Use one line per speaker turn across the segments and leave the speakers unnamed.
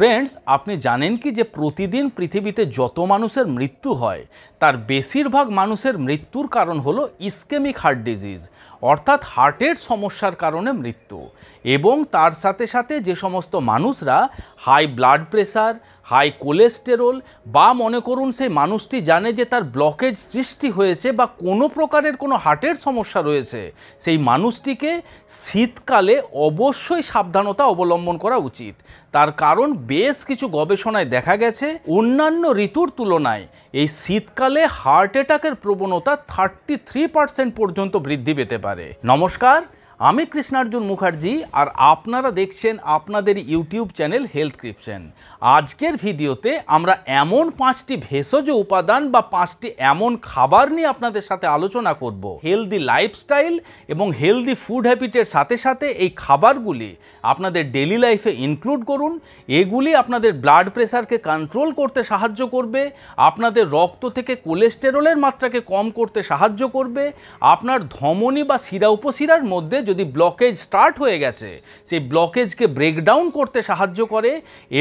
friends আপনি জানেন কি যে প্রতিদিন পৃথিবীতে যত মানুষের মৃত্যু হয় তার বেশিরভাগ মানুষের মৃত্যুর কারণ হলো ইসকেমিক হার্ট ডিজিজ অর্থাৎ হার্টের সমস্যার কারণে মৃত্যু এবং তার সাথে সাথে যে সমস্ত মানুষরা high blood pressure high cholesterol বা মনে করুন সেই মানুষটি জানে যে তার ব্লকেজ সৃষ্টি হয়েছে বা কোনো প্রকারের কোনো হার্টের সমস্যা রয়েছে সেই মানুষটিকে শীতকালে অবশ্যই সাবধানতা অবলম্বন করা উচিত তার কারণ বেশ কিছু গবেষণায় দেখা গেছে অন্যান্য ঋতুর তুলনায় এই শীতকালে হার্ট অ্যাটাকের প্রবণতা থার্টি থ্রি পার্সেন্ট পর্যন্ত বৃদ্ধি পেতে পারে নমস্কার আমি কৃষ্ণার্জুন মুখার্জি আর আপনারা দেখছেন আপনাদের ইউটিউব চ্যানেল হেলথ ক্রিপশন আজকের ভিডিওতে আমরা এমন পাঁচটি ভেষজ উপাদান বা পাঁচটি এমন খাবার নিয়ে আপনাদের সাথে আলোচনা করব হেলদি লাইফস্টাইল এবং হেলদি ফুড হ্যাবিটের সাথে সাথে এই খাবারগুলি আপনাদের ডেলি লাইফে ইনক্লুড করুন এগুলি আপনাদের ব্লাড প্রেশারকে কন্ট্রোল করতে সাহায্য করবে আপনাদের রক্ত থেকে কোলেস্টেরলের মাত্রাকে কম করতে সাহায্য করবে আপনার ধমনী বা শিরা উপশিরার মধ্যে যদি ব্লকেজ স্টার্ট হয়ে গেছে সেই ব্লকেজকে ব্রেকডাউন করতে সাহায্য করে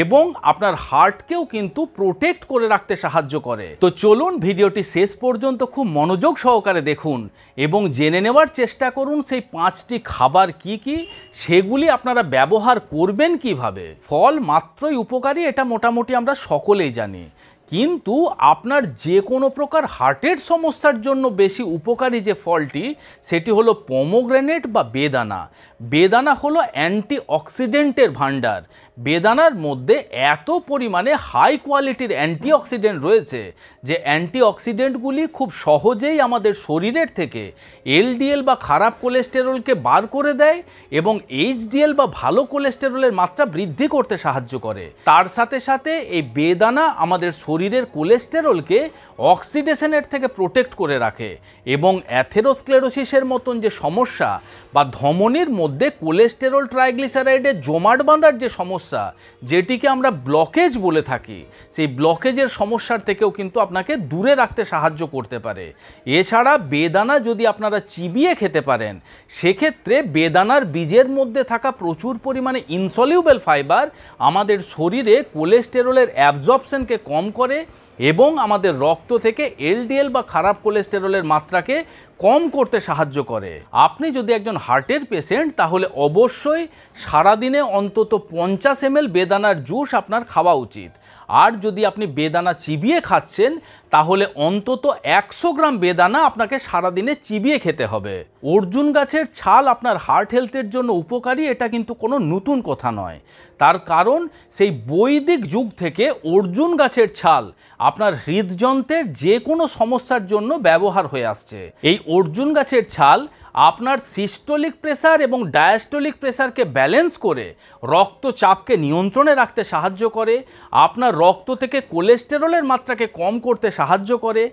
এবং আপনার হার্টকেও কিন্তু প্রোটেক্ট করে রাখতে সাহায্য করে তো চলুন ভিডিওটি শেষ পর্যন্ত খুব মনোযোগ সহকারে দেখুন এবং জেনে নেওয়ার চেষ্টা করুন সেই পাঁচটি খাবার কি কি সেগুলি আপনারা ব্যবহার করবেন কিভাবে ফল মাত্রই উপকারী এটা মোটামুটি আমরা সকলেই জানি কিন্তু আপনার যে কোনো প্রকার হার্টের সমস্যার জন্য বেশি উপকারী যে ফলটি সেটি হলো পমোগ্রেনেট বা বেদানা বেদানা হলো অ্যান্টি অক্সিডেন্টের ভাণ্ডার বেদানার মধ্যে এত পরিমাণে হাই কোয়ালিটির অ্যান্টি অক্সিডেন্ট রয়েছে যে অ্যান্টি অক্সিডেন্টগুলি খুব সহজেই আমাদের শরীরের থেকে এলডিএল বা খারাপ কোলেস্টেরলকে বার করে দেয় এবং এইচডিএল বা ভালো কোলেস্টেরলের মাত্রা বৃদ্ধি করতে সাহায্য করে তার সাথে সাথে এই বেদানা আমাদের শরীর শরীরের কোলেস্টেরলকে অক্সিডেশনের থেকে প্রোটেক্ট করে রাখে এবং অ্যাথেরোস্ক্লেরোসিসের মতন যে সমস্যা বা ধমনির মধ্যে কোলেস্টেরল ট্রাইগ্লিসারাইডের জমাট বাঁধার যে সমস্যা যেটিকে আমরা ব্লকেজ বলে থাকি সেই ব্লকেজের সমস্যার থেকেও কিন্তু আপনাকে দূরে রাখতে সাহায্য করতে পারে এছাড়া বেদানা যদি আপনারা চিবিয়ে খেতে পারেন সেক্ষেত্রে বেদানার বীজের মধ্যে থাকা প্রচুর পরিমাণে ইনসলিউবেল ফাইবার আমাদের শরীরে কোলেস্টেরলের অ্যাবজর্পশনকে কম করে করে এবং আমাদের রক্ত থেকে এলডিএল বা খারাপ কোলেস্টেরলের মাত্রাকে কম করতে সাহায্য করে আপনি যদি একজন হার্টের পেশেন্ট তাহলে অবশ্যই সারাদিনে অন্তত পঞ্চাশ এম বেদানার জুস আপনার খাওয়া উচিত আর যদি আপনি বেদানা চিবিয়ে খাচ্ছেন তাহলে অন্তত একশো গ্রাম বেদানা আপনাকে সারাদিনে চিবিয়ে খেতে হবে অর্জুন গাছের ছাল আপনার হার্ট হেলথের জন্য উপকারী এটা কিন্তু কোনো নতুন কথা নয় তার কারণ সেই বৈদিক যুগ থেকে অর্জুন গাছের ছাল আপনার হৃদযন্ত্রের যে কোনো সমস্যার জন্য ব্যবহার হয়ে আসছে এই অর্জুন গাছের ছাল আপনার সিস্টোলিক প্রেসার এবং ডায়াস্টোলিক প্রেসারকে ব্যালেন্স করে রক্তচাপকে নিয়ন্ত্রণে রাখতে সাহায্য করে আপনার রক্ত থেকে কোলেস্টেরলের মাত্রাকে কম করতে সাহায্য করে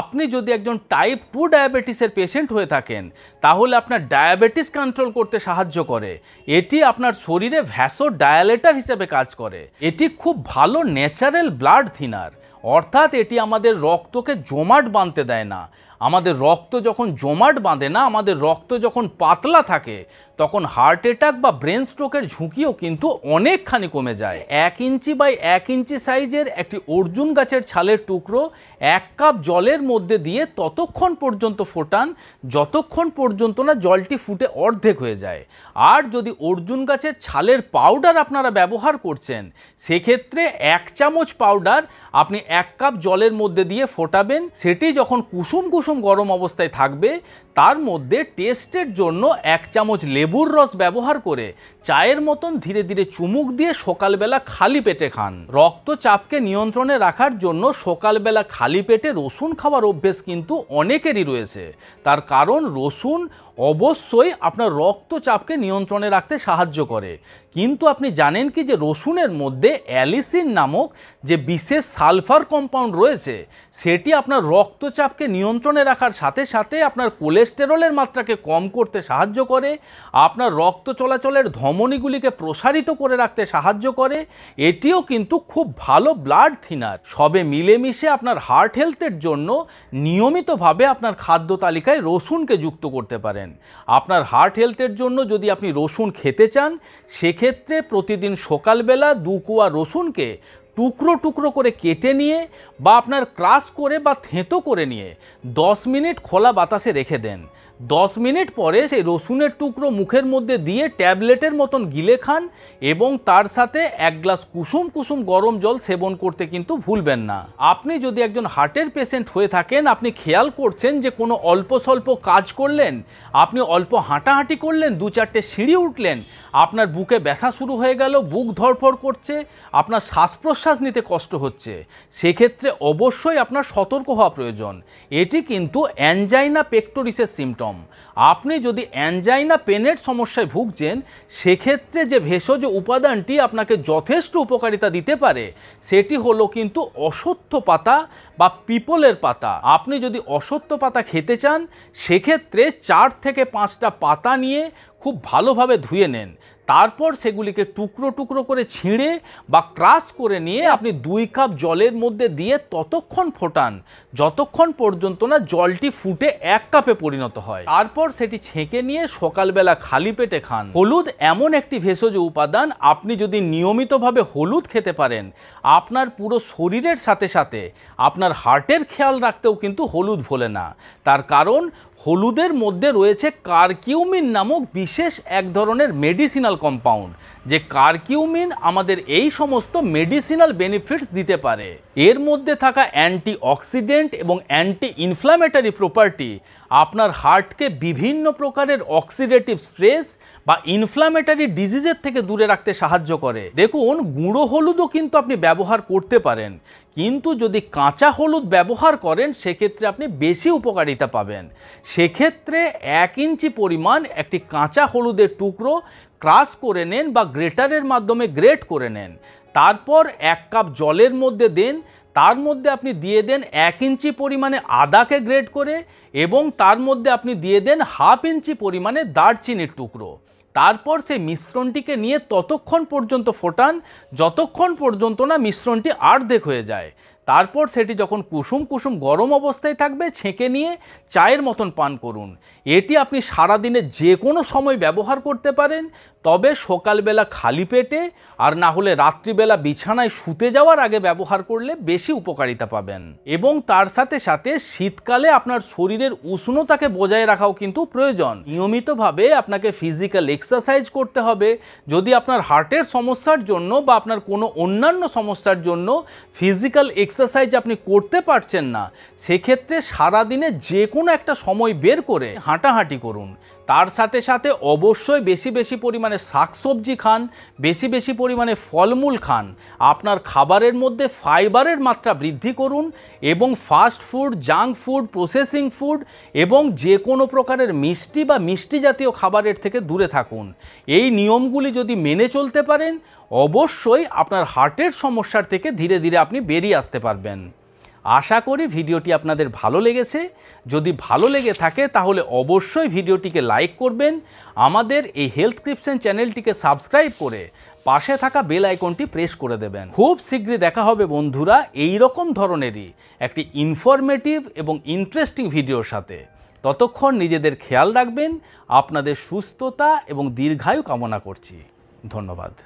আপনি যদি একজন টাইপ টু ডায়াবেটিসের পেশেন্ট হয়ে থাকেন তাহলে আপনার ডায়াবেটিস কন্ট্রোল করতে সাহায্য করে এটি আপনার শরীরে ভ্যাসো ডায়ালেটার হিসেবে কাজ করে এটি খুব ভালো ন্যাচারাল ব্লাড থিনার অর্থাৎ এটি আমাদের রক্তকে জমাট বাঁধতে দেয় না আমাদের রক্ত যখন জমাট বাঁধে না আমাদের রক্ত যখন পাতলা থাকে তখন হার্ট অ্যাটাক বা ব্রেন স্ট্রোকের ঝুঁকিও কিন্তু অনেকখানি কমে যায় এক ইঞ্চি বাই এক ইঞ্চি সাইজের একটি অর্জুন গাছের ছালের টুকরো এক কাপ জলের মধ্যে দিয়ে ততক্ষণ পর্যন্ত ফোটান যতক্ষণ পর্যন্ত না জলটি ফুটে অর্ধেক হয়ে যায় আর যদি অর্জুন গাছের ছালের পাউডার আপনারা ব্যবহার করছেন সেক্ষেত্রে এক চামচ পাউডার আপনি এক কাপ জলের মধ্যে দিয়ে ফোটাবেন সেটি যখন কুসুম কুসুম গরম অবস্থায় থাকবে তার মধ্যে টেস্টের জন্য এক চামচ লেবু লেবুর রস ব্যবহার করে চায়ের মতন ধীরে ধীরে চুমুক দিয়ে সকালবেলা খালি পেটে খান রক্তচাপকে নিয়ন্ত্রণে রাখার জন্য সকালবেলা খালি পেটে রসুন খাওয়ার অভ্যেস কিন্তু অনেকেরই রয়েছে তার কারণ রসুন অবশ্যই আপনার রক্তচাপকে নিয়ন্ত্রণে রাখতে সাহায্য করে কিন্তু আপনি জানেন কি যে রসুনের মধ্যে অ্যালিসিন নামক যে বিশেষ সালফার কম্পাউন্ড রয়েছে সেটি আপনার রক্তচাপকে নিয়ন্ত্রণে রাখার সাথে সাথে আপনার কোলেস্টেরলের মাত্রাকে কম করতে সাহায্য করে আপনার রক্ত চলাচলের ধমনীগুলিকে প্রসারিত করে রাখতে সাহায্য করে এটিও কিন্তু খুব ভালো ব্লাড থিনার সবে মিলেমিশে আপনার হার্ট হেলথের জন্য নিয়মিতভাবে আপনার খাদ্য তালিকায় রসুনকে যুক্ত করতে পারেন পারেন আপনার হার্ট হেলথের জন্য যদি আপনি রসুন খেতে চান সেক্ষেত্রে প্রতিদিন সকালবেলা দু কুয়া রসুনকে টুকরো টুকরো করে কেটে নিয়ে বা আপনার ক্রাশ করে বা থেঁতো করে নিয়ে দশ মিনিট খোলা বাতাসে রেখে দেন দশ মিনিট পরে সেই রসুনের টুকরো মুখের মধ্যে দিয়ে ট্যাবলেটের মতন গিলে খান এবং তার সাথে এক গ্লাস কুসুম কুসুম গরম জল সেবন করতে কিন্তু ভুলবেন না আপনি যদি একজন হার্টের পেশেন্ট হয়ে থাকেন আপনি খেয়াল করছেন যে কোনো অল্প স্বল্প কাজ করলেন আপনি অল্প হাঁটাহাঁটি করলেন দু চারটে সিঁড়ি উঠলেন আপনার বুকে ব্যথা শুরু হয়ে গেল বুক ধরফর করছে আপনার শ্বাস প্রশ্বাস নিতে কষ্ট হচ্ছে সেক্ষেত্রে অবশ্যই আপনার সতর্ক হওয়া প্রয়োজন এটি কিন্তু অ্যানজাইনা পেক্টোরিসের সিমটম আপনি যদি অ্যানজাইনা পেনের সমস্যায় ভুগছেন সেক্ষেত্রে যে ভেষজ উপাদানটি আপনাকে যথেষ্ট উপকারিতা দিতে পারে সেটি হলো কিন্তু অসত্য পাতা বা পিপলের পাতা আপনি যদি অসত্য পাতা খেতে চান সেক্ষেত্রে চার থেকে পাঁচটা পাতা নিয়ে খুব ভালোভাবে ধুয়ে নেন তারপর সেগুলিকে টুকরো টুকরো করে ছিঁড়ে বা ক্রাশ করে নিয়ে আপনি দুই কাপ জলের মধ্যে দিয়ে ততক্ষণ ফোটান যতক্ষণ পর্যন্ত না জলটি ফুটে এক কাপে পরিণত হয় তারপর সেটি ছেঁকে নিয়ে সকালবেলা খালি পেটে খান হলুদ এমন একটি ভেষজ উপাদান আপনি যদি নিয়মিতভাবে হলুদ খেতে পারেন আপনার পুরো শরীরের সাথে সাথে আপনার হার্টের খেয়াল রাখতেও কিন্তু হলুদ ভোলে না তার কারণ হলুদের মধ্যে রয়েছে কার্কিউমিন নামক বিশেষ এক ধরনের মেডিসিনাল কম্পাউন্ড যে কার্কিউমিন আমাদের এই সমস্ত মেডিসিনাল বেনিফিটস দিতে পারে এর মধ্যে থাকা অ্যান্টি অক্সিডেন্ট এবং অ্যান্টি ইনফ্ল্যামেটারি প্রপার্টি আপনার হার্টকে বিভিন্ন প্রকারের অক্সিডেটিভ স্ট্রেস বা ইনফ্ল্যামেটারি ডিজিজের থেকে দূরে রাখতে সাহায্য করে দেখুন গুঁড়ো হলুদও কিন্তু আপনি ব্যবহার করতে পারেন কিন্তু যদি কাঁচা হলুদ ব্যবহার করেন সেক্ষেত্রে আপনি বেশি উপকারিতা পাবেন সেক্ষেত্রে এক ইঞ্চি পরিমাণ একটি কাঁচা হলুদের টুকরো ক্রাশ করে নেন বা গ্রেটারের মাধ্যমে গ্রেট করে নেন তারপর এক কাপ জলের মধ্যে দেন তার মধ্যে আপনি দিয়ে দেন এক ইঞ্চি পরিমাণে আদাকে গ্রেড করে এবং তার মধ্যে আপনি দিয়ে দেন হাফ ইঞ্চি পরিমাণে দারচিনির টুকরো তারপর সেই মিশ্রণটিকে নিয়ে ততক্ষণ পর্যন্ত ফোটান যতক্ষণ পর্যন্ত না মিশ্রণটি আর্ধেক হয়ে যায় তারপর সেটি যখন কুসুম কুসুম গরম অবস্থায় থাকবে ছেঁকে নিয়ে চায়ের মতন পান করুন এটি আপনি সারাদিনে যে কোনো সময় ব্যবহার করতে পারেন তবে সকালবেলা খালি পেটে আর না হলে রাত্রিবেলা বিছানায় শুতে যাওয়ার আগে ব্যবহার করলে বেশি উপকারিতা পাবেন এবং তার সাথে সাথে শীতকালে আপনার শরীরের উষ্ণতাকে বজায় রাখাও কিন্তু প্রয়োজন নিয়মিতভাবে আপনাকে ফিজিক্যাল এক্সারসাইজ করতে হবে যদি আপনার হার্টের সমস্যার জন্য বা আপনার কোনো অন্যান্য সমস্যার জন্য ফিজিক্যাল এক্স এক্সারসাইজ আপনি করতে পারছেন না সেক্ষেত্রে সারাদিনে যে কোনো একটা সময় বের করে হাঁটাহাঁটি করুন তার সাথে সাথে অবশ্যই বেশি বেশি পরিমাণে শাকসবজি খান বেশি বেশি পরিমাণে ফলমূল খান আপনার খাবারের মধ্যে ফাইবারের মাত্রা বৃদ্ধি করুন এবং fast food junk food processing food এবং যে কোনো প্রকারের মিষ্টি বা মিষ্টি জাতীয় খাবারের থেকে দূরে থাকুন এই নিয়মগুলি যদি মেনে চলতে পারেন অবশ্যই আপনার হার্টের সমস্যার থেকে ধীরে ধীরে আপনি বেরিয়ে আসতে পারবেন আশা করি ভিডিওটি আপনাদের ভালো লেগেছে যদি ভালো লেগে থাকে তাহলে অবশ্যই ভিডিওটিকে লাইক করবেন আমাদের এই হেলথ ক্রিপশন চ্যানেলটিকে সাবস্ক্রাইব করে পাশে থাকা বেল আইকনটি প্রেস করে দেবেন খুব শীঘ্রই দেখা হবে বন্ধুরা এই রকম ধরনেরই একটি ইনফরমেটিভ এবং ইন্টারেস্টিং ভিডিওর সাথে ততক্ষণ নিজেদের খেয়াল রাখবেন আপনাদের সুস্থতা এবং দীর্ঘায়ু কামনা করছি ধন্যবাদ